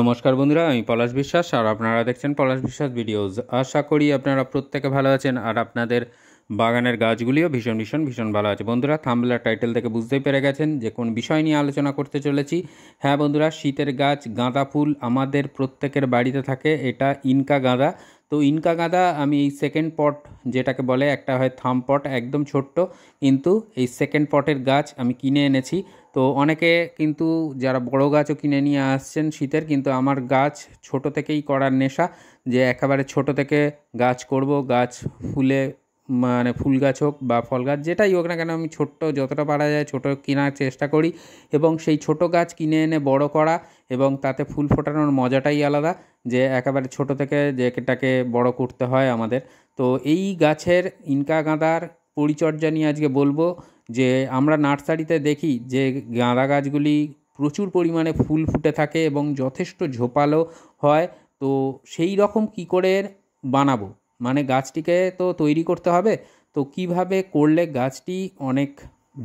নমস্কার বন্ধুরা আমি পলাশ বিশ্বাস আর আপনারা দেখছেন পলাশ বিশ্বাস ভিডিওজ আশা করি আপনারা প্রত্যেকে ভালো আছেন আর আপনাদের বাগানের গাছগুলিও ভীষণ ভীষণ ভীষণ ভালো আছে বন্ধুরা থাম্বলার টাইটেল থেকে বুঝতেই পেরে গেছেন যে কোন বিষয় নিয়ে আলোচনা করতে চলেছি হ্যাঁ বন্ধুরা শীতের গাছ গাঁদা ফুল আমাদের প্রত্যেকের বাড়িতে থাকে এটা ইনকা গাঁদা তো ইনকা গাঁদা আমি এই সেকেন্ড পট যেটাকে বলে একটা হয় থাম পট একদম ছোট্ট কিন্তু এই সেকেন্ড পটের গাছ আমি কিনে এনেছি তো অনেকে কিন্তু যারা বড় গাছও কিনে নিয়ে আসছেন শীতের কিন্তু আমার গাছ ছোট থেকেই করার নেশা যে একেবারে ছোট থেকে গাছ করব গাছ ফুলে মানে ফুল গাছ হোক বা ফল গাছ যেটাই হোক না কেন আমি ছোট্ট যতটা পারা যায় ছোট কেনার চেষ্টা করি এবং সেই ছোট গাছ কিনে এনে বড় করা এবং তাতে ফুল ফোটানোর মজাটাই আলাদা যে একেবারে ছোট থেকে যেটাকে বড় করতে হয় আমাদের তো এই গাছের ইনকা গাঁদার পরিচর্যা নিয়ে আজকে বলবো যে আমরা নার্সারিতে দেখি যে গাঁদা গাছগুলি প্রচুর পরিমাণে ফুল ফুটে থাকে এবং যথেষ্ট ঝোপালো হয় তো সেই রকম কী করে বানাবো মানে গাছটিকে তো তৈরি করতে হবে তো কিভাবে করলে গাছটি অনেক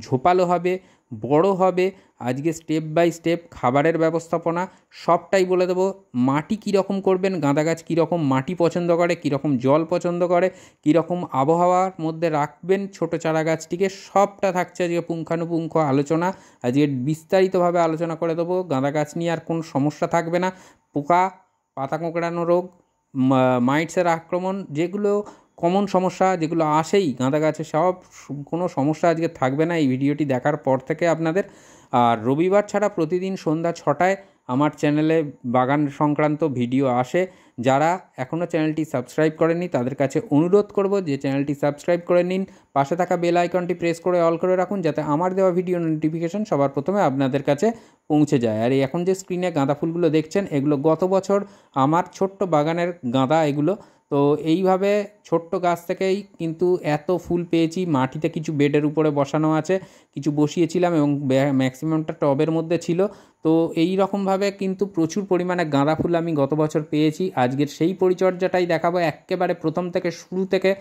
ঝোপালো হবে বড় হবে আজকে স্টেপ বাই স্টেপ খাবারের ব্যবস্থাপনা সবটাই বলে দেবো মাটি কীরকম করবেন গাঁদা গাছ কীরকম মাটি পছন্দ করে কীরকম জল পছন্দ করে কীরকম আবহাওয়ার মধ্যে রাখবেন ছোটো চারা গাছটিকে সবটা থাকছে আজকে পুঙ্খানুপুঙ্খ আলোচনা আজকে বিস্তারিতভাবে আলোচনা করে দেবো গাঁদা গাছ নিয়ে আর কোনো সমস্যা থাকবে না পোকা পাতা কোঁকড়ানো রোগ মাইটসের আক্রমণ যেগুলো কমন সমস্যা যেগুলো আসেই গাঁদা গাছে সব কোনো সমস্যা আজকে থাকবে না এই ভিডিওটি দেখার পর থেকে আপনাদের আর রবিবার ছাড়া প্রতিদিন সন্ধ্যা ছটায় আমার চ্যানেলে বাগান সংক্রান্ত ভিডিও আসে যারা এখনও চ্যানেলটি সাবস্ক্রাইব করেনি তাদের কাছে অনুরোধ করব যে চ্যানেলটি সাবস্ক্রাইব করে নিন পাশে থাকা বেল আইকনটি প্রেস করে অল করে রাখুন যাতে আমার দেওয়া ভিডিও নোটিফিকেশন সবার প্রথমে আপনাদের কাছে পৌঁছে যায় আর এখন যে স্ক্রিনে গাঁদা ফুলগুলো দেখছেন এগুলো গত বছর আমার ছোট্ট বাগানের গাঁদা এগুলো তো এইভাবে ছোট্ট গাছ থেকেই কিন্তু এত ফুল পেয়েছি মাটিতে কিছু বেডের উপরে বসানো আছে কিছু বসিয়েছিলাম এবং ম্যাক্সিমামটা টবের মধ্যে ছিল তো এই রকমভাবে কিন্তু প্রচুর পরিমাণে গাঁদা ফুল আমি গত বছর পেয়েছি আজকের সেই পরিচর্যাটাই দেখাবো একেবারে প্রথম থেকে শুরু থেকে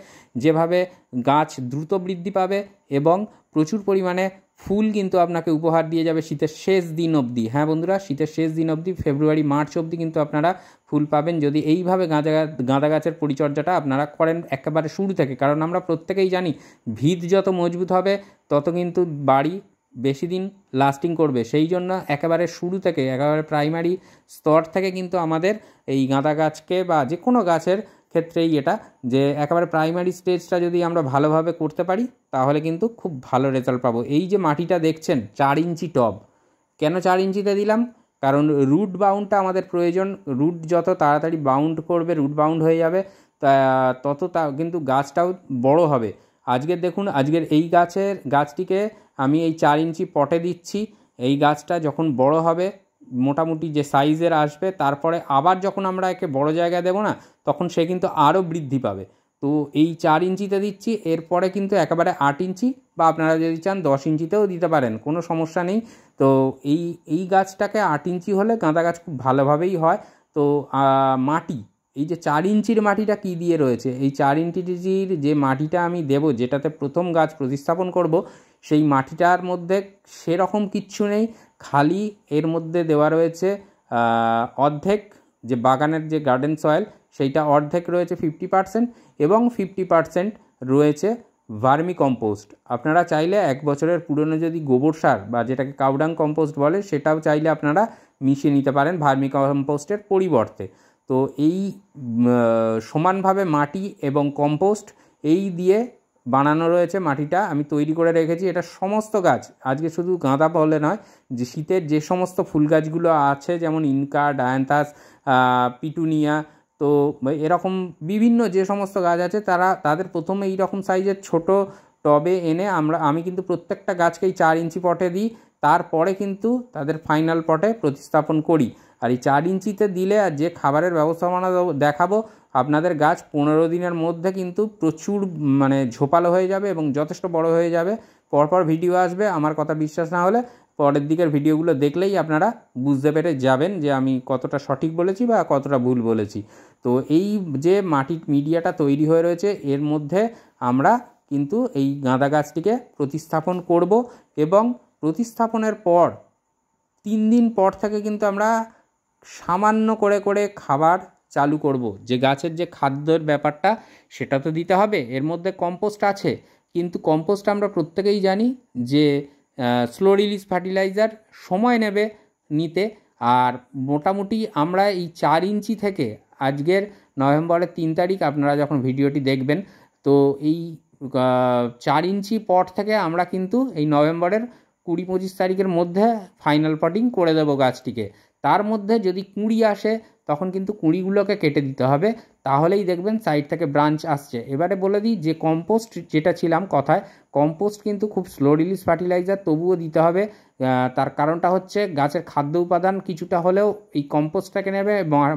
যেভাবে গাছ দ্রুত বৃদ্ধি পাবে এবং প্রচুর পরিমাণে ফুল কিন্তু আপনাকে উপহার দিয়ে যাবে শীতের শেষ দিন অবধি হ্যাঁ বন্ধুরা শীতের শেষ দিন অবধি ফেব্রুয়ারি মার্চ অবধি কিন্তু আপনারা ফুল পাবেন যদি এইভাবে গাঁদা গাঁদা গাছের পরিচর্যাটা আপনারা করেন একেবারে শুরু থেকে কারণ আমরা প্রত্যেকেই জানি ভিত যত মজবুত হবে তত কিন্তু বাড়ি বেশি দিন লাস্টিং করবে সেই জন্য একেবারে শুরু থেকে একেবারে প্রাইমারি স্তর থেকে কিন্তু আমাদের এই গাঁদা গাছকে বা যে কোনো গাছের ক্ষেত্রেই এটা যে একেবারে প্রাইমারি স্টেজটা যদি আমরা ভালোভাবে করতে পারি তাহলে কিন্তু খুব ভালো রেজাল্ট পাবো এই যে মাটিটা দেখছেন চার ইঞ্চি টব কেন চার ইঞ্চিতে দিলাম কারণ রুট বাউন্ডটা আমাদের প্রয়োজন রুট যত তাড়াতাড়ি বাউন্ড করবে রুট বাউন্ড হয়ে যাবে তত তা কিন্তু গাছটাও বড় হবে আজকে দেখুন আজকের এই গাছের গাছটিকে আমি এই চার ইঞ্চি পটে দিচ্ছি এই গাছটা যখন বড় হবে মোটামুটি যে সাইজের আসবে তারপরে আবার যখন আমরা একে বড় জায়গায় দেবো না তখন সে কিন্তু আরও বৃদ্ধি পাবে তো এই চার ইঞ্চিতে দিচ্ছি এরপরে কিন্তু একেবারে আট ইঞ্চি বা আপনারা যদি চান দশ ইঞ্চিতেও দিতে পারেন কোনো সমস্যা নেই তো এই এই গাছটাকে আট ইঞ্চি হলে গাঁদা গাছ খুব ভালোভাবেই হয় তো মাটি এই যে চার ইঞ্চির মাটিটা কি দিয়ে রয়েছে এই চার ইঞ্চির যে মাটিটা আমি দেব যেটাতে প্রথম গাছ প্রতিস্থাপন করব সেই মাটিটার মধ্যে সেরকম কিচ্ছু নেই খালি এর মধ্যে দেওয়া রয়েছে অর্ধেক যে বাগানের যে গার্ডেন সয়েল সেইটা অর্ধেক রয়েছে ফিফটি পার্সেন্ট এবং ফিফটি পার্সেন্ট রয়েছে ভার্মি কম্পোস্ট আপনারা চাইলে এক বছরের পুরনো যদি গোবর সার বা যেটাকে কাউডাং কম্পোস্ট বলে সেটাও চাইলে আপনারা মিশিয়ে নিতে পারেন ভার্মি কম্পোস্টের পরিবর্তে তো এই সমানভাবে মাটি এবং কম্পোস্ট এই দিয়ে বানানো রয়েছে মাটিটা আমি তৈরি করে রেখেছি এটা সমস্ত গাছ আজকে শুধু গাঁদা বলে নয় যে শীতের যে সমস্ত ফুল গাছগুলো আছে যেমন ইনকা ডায়ান্থাস পিটুনিয়া তো এরকম বিভিন্ন যে সমস্ত গাছ আছে তারা তাদের প্রথমে এই রকম সাইজের ছোট টবে এনে আমরা আমি কিন্তু প্রত্যেকটা গাছকেই চার ইঞ্চি পটে দিই তারপরে কিন্তু তাদের ফাইনাল পটে প্রতিস্থাপন করি আর এই চার ইঞ্চিতে দিলে আর যে খাবারের ব্যবস্থাপনা দেখাবো আপনাদের গাছ পনেরো দিনের মধ্যে কিন্তু প্রচুর মানে ঝোপালো হয়ে যাবে এবং যথেষ্ট বড় হয়ে যাবে পরপর ভিডিও আসবে আমার কথা বিশ্বাস না হলে পরের দিকের ভিডিওগুলো দেখলেই আপনারা বুঝতে পেরে যাবেন যে আমি কতটা সঠিক বলেছি বা কতটা ভুল বলেছি তো এই যে মাটির মিডিয়াটা তৈরি হয়ে রয়েছে এর মধ্যে আমরা কিন্তু এই গাঁদা গাছটিকে প্রতিস্থাপন করব এবং প্রতিস্থাপনের পর তিন দিন পর থেকে কিন্তু আমরা সামান্য করে করে খাবার চালু করব। যে গাছের যে খাদ্যের ব্যাপারটা সেটা তো দিতে হবে এর মধ্যে কম্পোস্ট আছে কিন্তু কম্পোস্ট আমরা প্রত্যেকেই জানি যে স্লো রিলিজ ফার্টিলাইজার সময় নেবে নিতে আর মোটামুটি আমরা এই চার ইঞ্চি থেকে আজকের নভেম্বরের তিন তারিখ আপনারা যখন ভিডিওটি দেখবেন তো এই চার ইঞ্চি পট থেকে আমরা কিন্তু এই নভেম্বরের কুড়ি পঁচিশ তারিখের মধ্যে ফাইনাল পটিং করে দেবো গাছটিকে তার মধ্যে যদি কুঁড়ি আসে তখন কিন্তু কুঁড়িগুলোকে কেটে দিতে হবে তাহলেই দেখবেন সাইড থেকে ব্রাঞ্চ আসছে এবারে বলে দিই যে কম্পোস্ট যেটা ছিলাম কথায় কম্পোস্ট কিন্তু খুব স্লো রিলিজ ফার্টিলাইজার তবুও দিতে হবে তার কারণটা হচ্ছে গাছের খাদ্য উপাদান কিছুটা হলেও এই কম্পোস্টটাকে নেবে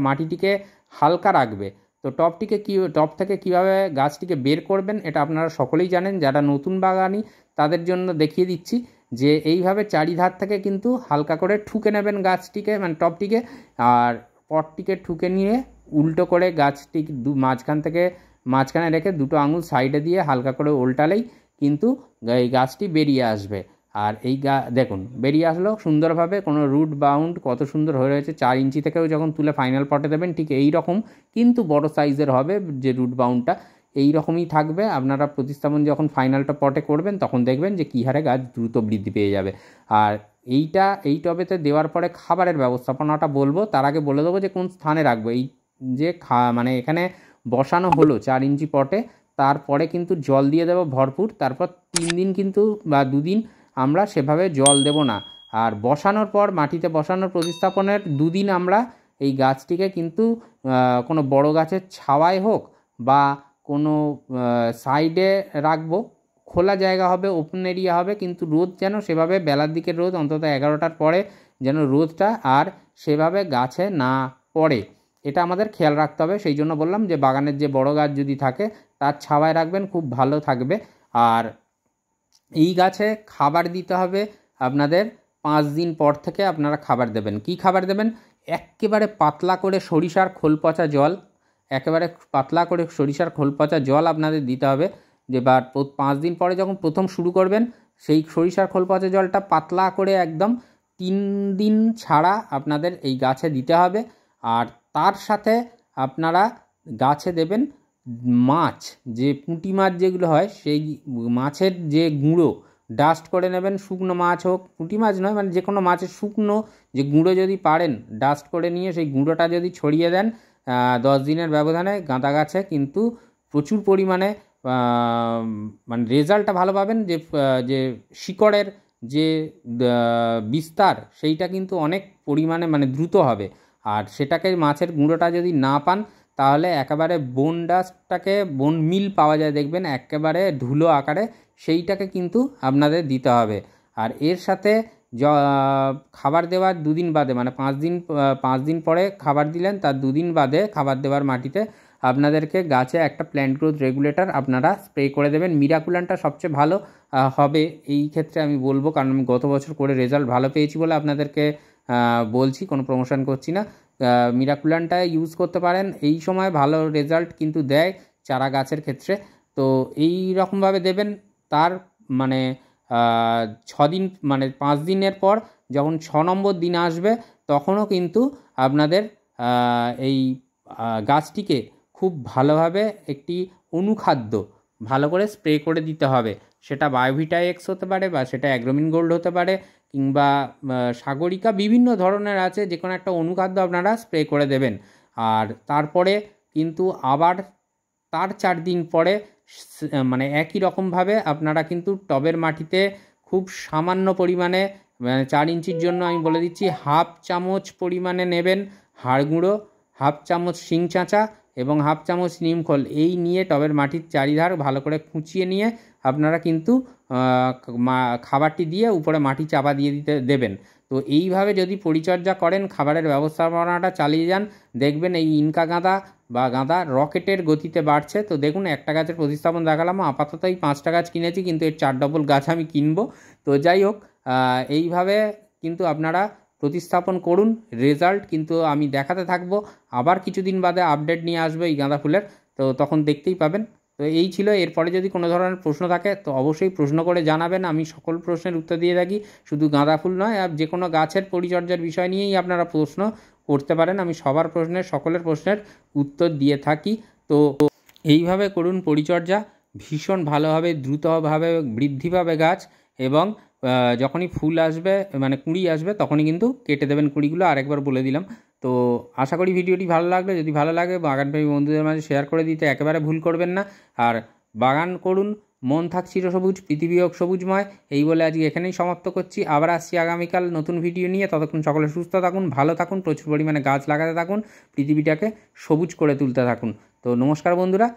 মাটিটিকে হালকা রাখবে তো টপটিকে কী টপ থেকে কীভাবে গাছটিকে বের করবেন এটা আপনারা সকলেই জানেন যারা নতুন বাগানি তাদের জন্য দেখিয়ে দিচ্ছি যে এইভাবে চারিধার থেকে কিন্তু হালকা করে ঠুকে নেবেন গাছটিকে মানে টপটিকে আর পটটিকে ঠুকে নিয়ে উল্টো করে গাছটি দু মাঝখান থেকে মাঝখানে রেখে দুটো আঙুল সাইডে দিয়ে হালকা করে উল্টালেই কিন্তু এই গাছটি বেরিয়ে আসবে আর এই গা দেখুন বেরিয়ে আসলো সুন্দরভাবে কোনো রুট বাউন্ড কত সুন্দর হয়ে রয়েছে চার ইঞ্চি থেকেও যখন তুলে ফাইনাল পটে দেবেন ঠিক এই রকম কিন্তু বড় সাইজের হবে যে রুট বাউন্ডটা এই রকমই থাকবে আপনারা প্রতিস্থাপন যখন ফাইনালটা পটে করবেন তখন দেখবেন যে কী হারে গাছ দ্রুত বৃদ্ধি পেয়ে যাবে আর এইটা এই টবেতে দেওয়ার পরে খাবারের ব্যবস্থাপনাটা বলবো তার আগে বলে দেবো যে কোন স্থানে রাখবো এই যে খা মানে এখানে বসানো হলো চার ইঞ্চি পটে তারপরে কিন্তু জল দিয়ে দেবো ভরপুর তারপর তিন দিন কিন্তু বা দুদিন আমরা সেভাবে জল দেব না আর বসানোর পর মাটিতে বসানোর প্রতিস্থাপনের দুদিন আমরা এই গাছটিকে কিন্তু কোনো বড় গাছের ছাওয়ায় হোক বা কোনো সাইডে রাখবো খোলা জায়গা হবে ওপেন এরিয়া হবে কিন্তু রোদ যেন সেভাবে বেলার দিকের রোদ অন্তত এগারোটার পরে যেন রোদটা আর সেভাবে গাছে না পড়ে এটা আমাদের খেয়াল রাখতে হবে সেই জন্য বললাম যে বাগানের যে বড় গাছ যদি থাকে তার ছাওয়ায় রাখবেন খুব ভালো থাকবে আর এই গাছে খাবার দিতে হবে আপনাদের পাঁচ দিন পর থেকে আপনারা খাবার দেবেন কি খাবার দেবেন একেবারে পাতলা করে সরিষার খোল পচা জল একেবারে পাতলা করে সরিষার খোল পচা জল আপনাদের দিতে হবে যে বা পাঁচ দিন পরে যখন প্রথম শুরু করবেন সেই সরিষার খোল পচা জলটা পাতলা করে একদম তিন দিন ছাড়া আপনাদের এই গাছে দিতে হবে আর তার সাথে আপনারা গাছে দেবেন মাছ যে পুঁটি মাছ যেগুলো হয় সেই মাছের যে গুঁড়ো ডাস্ট করে নেবেন শুকনো মাছ হোক পুঁটি মাছ নয় মানে যে কোনো মাছের শুকনো যে গুঁড়ো যদি পারেন ডাস্ট করে নিয়ে সেই গুঁড়োটা যদি ছড়িয়ে দেন দশ দিনের ব্যবধানে গাঁদা গাছে কিন্তু প্রচুর পরিমাণে মানে রেজাল্টটা ভালো পাবেন যে যে শিকড়ের যে বিস্তার সেইটা কিন্তু অনেক পরিমাণে মানে দ্রুত হবে আর সেটাকে মাছের গুঁড়োটা যদি না পান তাহলে একেবারে বোন ডাস্টটাকে বোন মিল পাওয়া যায় দেখবেন একেবারে ধুলো আকারে সেইটাকে কিন্তু আপনাদের দিতে হবে আর এর সাথে জ খাবার দেওয়ার দুদিন বাদে মানে পাঁচ দিন পাঁচ দিন পরে খাবার দিলেন তার দুদিন বাদে খাবার দেওয়ার মাটিতে আপনাদেরকে গাছে একটা প্ল্যান্ট গ্রোথ রেগুলেটর আপনারা স্প্রে করে দেবেন মিরাকুলানটা সবচেয়ে ভালো হবে এই ক্ষেত্রে আমি বলবো কারণ আমি গত বছর করে রেজাল্ট ভালো পেয়েছি বলে আপনাদেরকে বলছি কোনো প্রমোশন করছি না মিরাকুলানটা ইউজ করতে পারেন এই সময় ভালো রেজাল্ট কিন্তু দেয় চারা গাছের ক্ষেত্রে তো এই রকমভাবে দেবেন তার মানে ছদিন মানে পাঁচ দিনের পর যখন ছ নম্বর দিন আসবে তখনও কিন্তু আপনাদের এই গাছটিকে খুব ভালোভাবে একটি অনুখাদ্য ভালো করে স্প্রে করে দিতে হবে সেটা বায়োভিটা এক্স হতে পারে বা সেটা অ্যাগ্রোমিন গোল্ড হতে পারে কিংবা সাগরিকা বিভিন্ন ধরনের আছে যে কোনো একটা অনুখাদ্য আপনারা স্প্রে করে দেবেন আর তারপরে কিন্তু আবার তার চার দিন পরে মানে একই রকমভাবে আপনারা কিন্তু টবের মাটিতে খুব সামান্য পরিমাণে মানে চার ইঞ্চির জন্য আমি বলে দিচ্ছি হাফ চামচ পরিমাণে নেবেন হাড় গুঁড়ো হাফ চামচ শিং চাঁচা এবং হাফ চামচ নিমখল এই নিয়ে টবের মাটির চারিধার ভালো করে খুঁচিয়ে নিয়ে আপনারা কিন্তু খাবারটি দিয়ে উপরে মাটি চাপা দিয়ে দিতে দেবেন তো এইভাবে যদি পরিচর্যা করেন খাবারের ব্যবস্থাপনাটা চালিয়ে যান দেখবেন এই ইনকা গাঁদা বা গাঁদা রকেটের গতিতে বাড়ছে তো দেখুন একটা গাছের প্রতিস্থাপন দেখালাম আপাতত এই পাঁচটা গাছ কিনেছি কিন্তু এর চার ডবল গাছ আমি কিনবো তো যাই হোক এইভাবে কিন্তু আপনারা প্রতিস্থাপন করুন রেজাল্ট কিন্তু আমি দেখাতে থাকবো আবার কিছুদিন বাদে আপডেট নিয়ে আসবো এই গাঁদা ফুলের তো তখন দেখতেই পাবেন তো এই ছিল এরপরে যদি কোনো ধরনের প্রশ্ন থাকে তো অবশ্যই প্রশ্ন করে জানাবেন আমি সকল প্রশ্নের উত্তর দিয়ে থাকি শুধু গাঁদা ফুল নয় আর যে কোনো গাছের পরিচর্যার বিষয় নিয়েই আপনারা প্রশ্ন করতে পারেন আমি সবার প্রশ্নের সকলের প্রশ্নের উত্তর দিয়ে থাকি তো এইভাবে করুন পরিচর্যা ভীষণ ভালোভাবে দ্রুতভাবে বৃদ্ধি পাবে গাছ এবং যখনই ফুল আসবে মানে কুঁড়ি আসবে তখনই কিন্তু কেটে দেবেন কুঁড়িগুলো আরেকবার বলে দিলাম তো আশা করি ভিডিওটি ভালো লাগলো যদি ভালো লাগে বাগানপ্রেমী বন্ধুদের মাঝে শেয়ার করে দিতে একেবারে ভুল করবেন না আর বাগান করুন মন থাক চিরসবুজ পৃথিবী হোক সবুজময় এই বলে আজকে এখানেই সমাপ্ত করছি আবার আসছি আগামীকাল নতুন ভিডিও নিয়ে ততক্ষণ সকলে সুস্থ থাকুন ভালো থাকুন প্রচুর পরিমাণে গাছ লাগাতে থাকুন পৃথিবীটাকে সবুজ করে তুলতে থাকুন তো নমস্কার বন্ধুরা